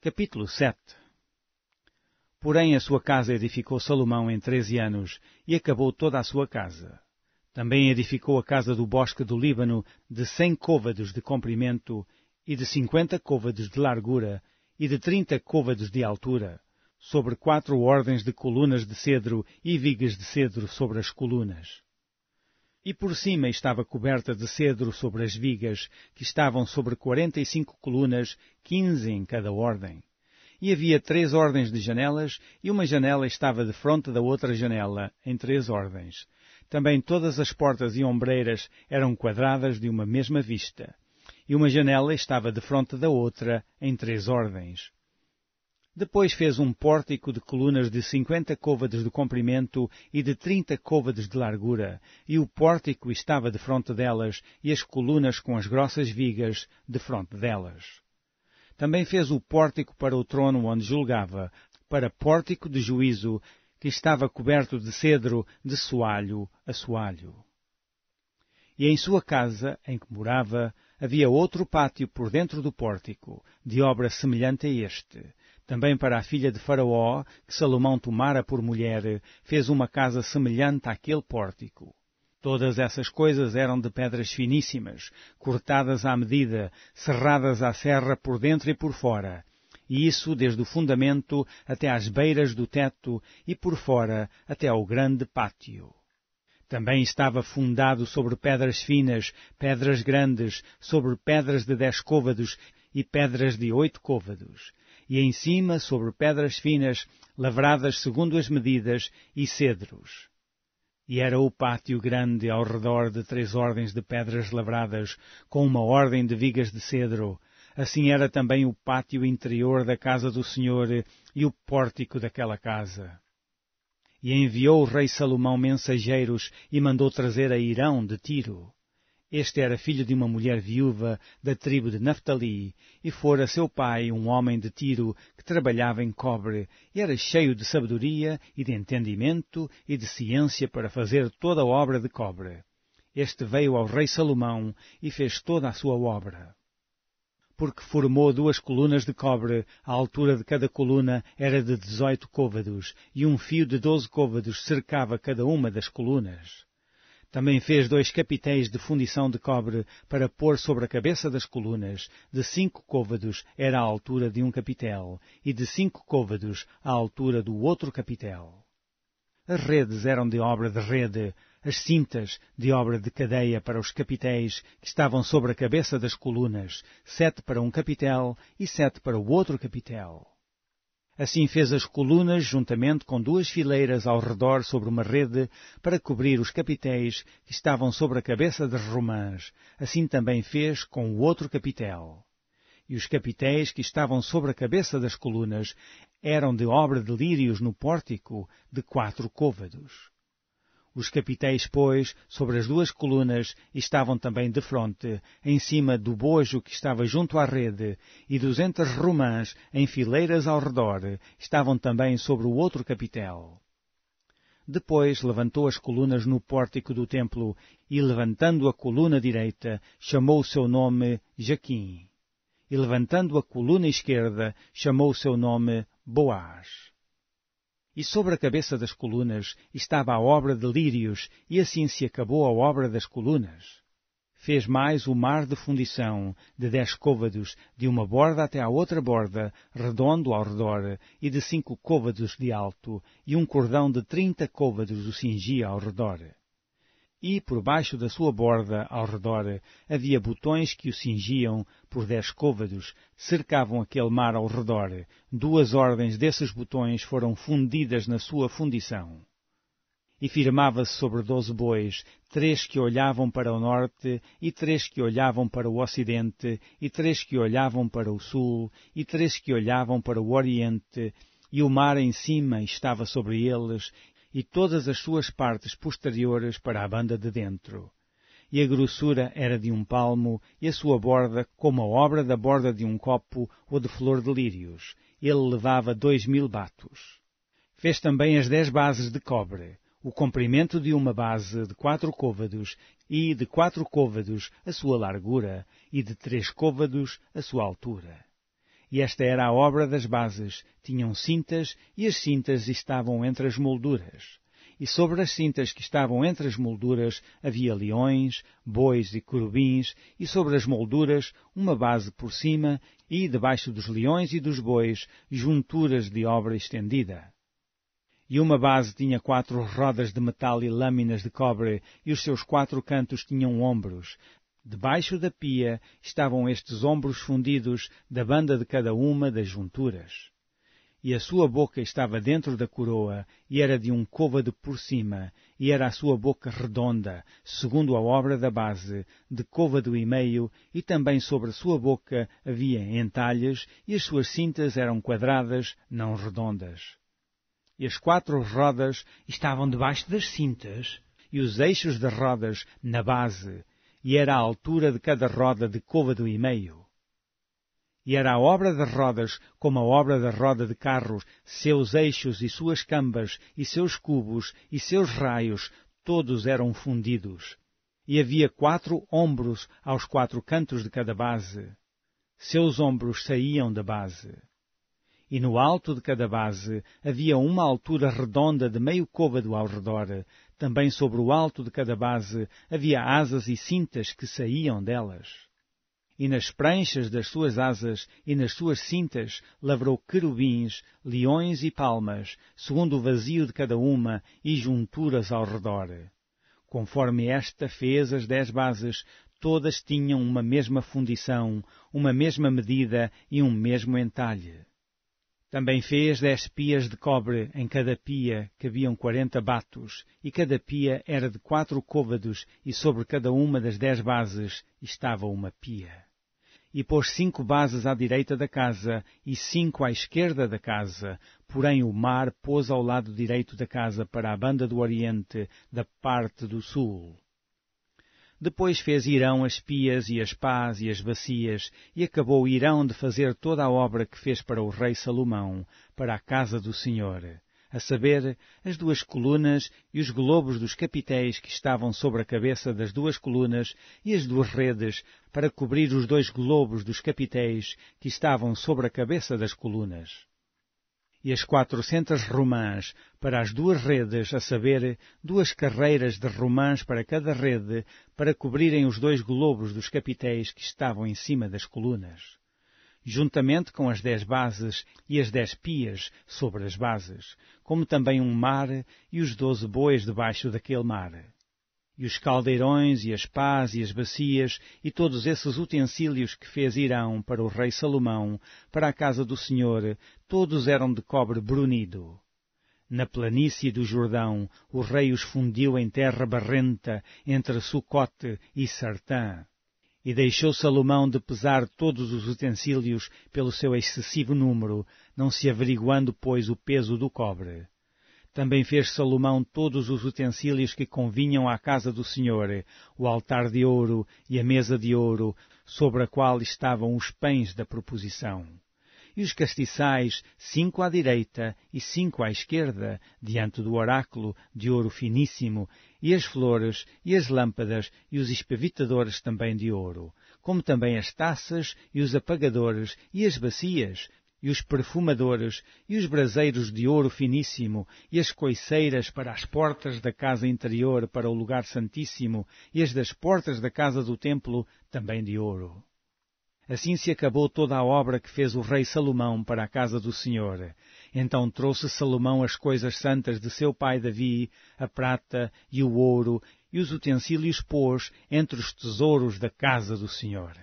Capítulo 7 Porém a sua casa edificou Salomão em treze anos, e acabou toda a sua casa. Também edificou a casa do bosque do Líbano, de cem côvados de comprimento, e de cinquenta côvados de largura, e de trinta côvados de altura, sobre quatro ordens de colunas de cedro e vigas de cedro sobre as colunas e por cima estava coberta de cedro sobre as vigas, que estavam sobre quarenta e cinco colunas, quinze em cada ordem. E havia três ordens de janelas, e uma janela estava de fronte da outra janela, em três ordens. Também todas as portas e ombreiras eram quadradas de uma mesma vista, e uma janela estava de fronte da outra, em três ordens. Depois fez um pórtico de colunas de cinquenta côvados de comprimento e de trinta côvados de largura, e o pórtico estava de fronte delas, e as colunas com as grossas vigas de fronte delas. Também fez o pórtico para o trono onde julgava, para pórtico de juízo, que estava coberto de cedro de soalho a soalho. E em sua casa, em que morava, havia outro pátio por dentro do pórtico, de obra semelhante a este, também para a filha de Faraó, que Salomão tomara por mulher, fez uma casa semelhante àquele pórtico. Todas essas coisas eram de pedras finíssimas, cortadas à medida, serradas à serra por dentro e por fora, e isso desde o fundamento até às beiras do teto e por fora até ao grande pátio. Também estava fundado sobre pedras finas, pedras grandes, sobre pedras de dez côvados e pedras de oito côvados e em cima sobre pedras finas, lavradas segundo as medidas, e cedros. E era o pátio grande ao redor de três ordens de pedras lavradas, com uma ordem de vigas de cedro. Assim era também o pátio interior da casa do Senhor e o pórtico daquela casa. E enviou o rei Salomão mensageiros e mandou trazer a Irão de Tiro este era filho de uma mulher viúva da tribo de Naftali, e fora seu pai um homem de tiro que trabalhava em cobre, e era cheio de sabedoria e de entendimento e de ciência para fazer toda a obra de cobre. Este veio ao rei Salomão e fez toda a sua obra. Porque formou duas colunas de cobre, a altura de cada coluna era de dezoito côvados, e um fio de doze côvados cercava cada uma das colunas também fez dois capitéis de fundição de cobre para pôr sobre a cabeça das colunas. De cinco côvados era a altura de um capitel, e de cinco côvados a altura do outro capitel. As redes eram de obra de rede, as cintas de obra de cadeia para os capitéis que estavam sobre a cabeça das colunas, sete para um capitel e sete para o outro capitel. Assim fez as colunas, juntamente com duas fileiras ao redor sobre uma rede, para cobrir os capitéis que estavam sobre a cabeça das romãs. Assim também fez com o outro capitel. E os capitéis que estavam sobre a cabeça das colunas eram de obra de lírios no pórtico de quatro côvados. Os capitéis, pois, sobre as duas colunas estavam também de fronte, em cima do bojo que estava junto à rede, e duzentas romãs, em fileiras ao redor, estavam também sobre o outro capitel. Depois levantou as colunas no pórtico do templo e, levantando a coluna direita, chamou o seu nome Jaquim. E levantando a coluna esquerda, chamou o seu nome Boaz e sobre a cabeça das colunas estava a obra de lírios, e assim se acabou a obra das colunas. Fez mais o mar de fundição, de dez côvados, de uma borda até à outra borda, redondo ao redor, e de cinco côvados de alto, e um cordão de trinta côvados o cingia ao redor e por baixo da sua borda, ao redor, havia botões que o cingiam por dez côvados, cercavam aquele mar ao redor. Duas ordens desses botões foram fundidas na sua fundição. E firmava-se sobre doze bois, três que olhavam para o norte, e três que olhavam para o ocidente, e três que olhavam para o sul, e três que olhavam para o oriente, e o mar em cima estava sobre eles, e todas as suas partes posteriores para a banda de dentro. E a grossura era de um palmo, e a sua borda como a obra da borda de um copo ou de flor de lírios. Ele levava dois mil batos. Fez também as dez bases de cobre, o comprimento de uma base de quatro côvados, e de quatro côvados a sua largura, e de três côvados a sua altura e esta era a obra das bases. Tinham cintas e as cintas estavam entre as molduras. E sobre as cintas que estavam entre as molduras havia leões, bois e corubins, e sobre as molduras uma base por cima, e debaixo dos leões e dos bois junturas de obra estendida e uma base tinha quatro rodas de metal e lâminas de cobre, e os seus quatro cantos tinham ombros. Debaixo da pia estavam estes ombros fundidos da banda de cada uma das junturas. E a sua boca estava dentro da coroa, e era de um côvado por cima, e era a sua boca redonda, segundo a obra da base, de côvado e meio, e também sobre a sua boca havia entalhes, e as suas cintas eram quadradas, não redondas. E as quatro rodas estavam debaixo das cintas, e os eixos das rodas na base, e era a altura de cada roda de côvado e meio. E era a obra das rodas como a obra da roda de carros, seus eixos e suas cambas, e seus cubos e seus raios, todos eram fundidos. E havia quatro ombros aos quatro cantos de cada base. Seus ombros saíam da base e no alto de cada base havia uma altura redonda de meio côvado ao redor. Também sobre o alto de cada base havia asas e cintas que saíam delas. E nas pranchas das suas asas e nas suas cintas lavrou querubins, leões e palmas, segundo o vazio de cada uma e junturas ao redor. Conforme esta fez as dez bases, todas tinham uma mesma fundição, uma mesma medida e um mesmo entalhe. Também fez dez pias de cobre, em cada pia cabiam quarenta batos, e cada pia era de quatro côvados, e sobre cada uma das dez bases estava uma pia. E pôs cinco bases à direita da casa, e cinco à esquerda da casa, porém o mar pôs ao lado direito da casa para a banda do oriente, da parte do sul. Depois fez Irão as pias e as pás e as bacias, e acabou Irão de fazer toda a obra que fez para o rei Salomão, para a casa do Senhor, a saber, as duas colunas e os globos dos capitéis que estavam sobre a cabeça das duas colunas e as duas redes para cobrir os dois globos dos capitéis que estavam sobre a cabeça das colunas e as quatrocentas romãs para as duas redes, a saber, duas carreiras de romãs para cada rede, para cobrirem os dois globos dos capitéis que estavam em cima das colunas, juntamente com as dez bases e as dez pias sobre as bases, como também um mar e os doze bois debaixo daquele mar e os caldeirões e as pás e as bacias e todos esses utensílios que fez Irão para o rei Salomão, para a casa do Senhor, todos eram de cobre brunido. Na planície do Jordão, o rei os fundiu em terra barrenta entre Sucote e Sartã. E deixou Salomão de pesar todos os utensílios pelo seu excessivo número, não se averiguando, pois, o peso do cobre. Também fez Salomão todos os utensílios que convinham à casa do Senhor, o altar de ouro e a mesa de ouro, sobre a qual estavam os pães da proposição. E os castiçais, cinco à direita e cinco à esquerda, diante do oráculo, de ouro finíssimo, e as flores, e as lâmpadas, e os espavitadores também de ouro, como também as taças, e os apagadores, e as bacias, e os perfumadores, e os braseiros de ouro finíssimo, e as coiceiras para as portas da casa interior para o lugar santíssimo, e as das portas da casa do templo também de ouro. Assim se acabou toda a obra que fez o rei Salomão para a casa do Senhor. Então trouxe Salomão as coisas santas de seu pai Davi, a prata e o ouro, e os utensílios pôs entre os tesouros da casa do Senhor.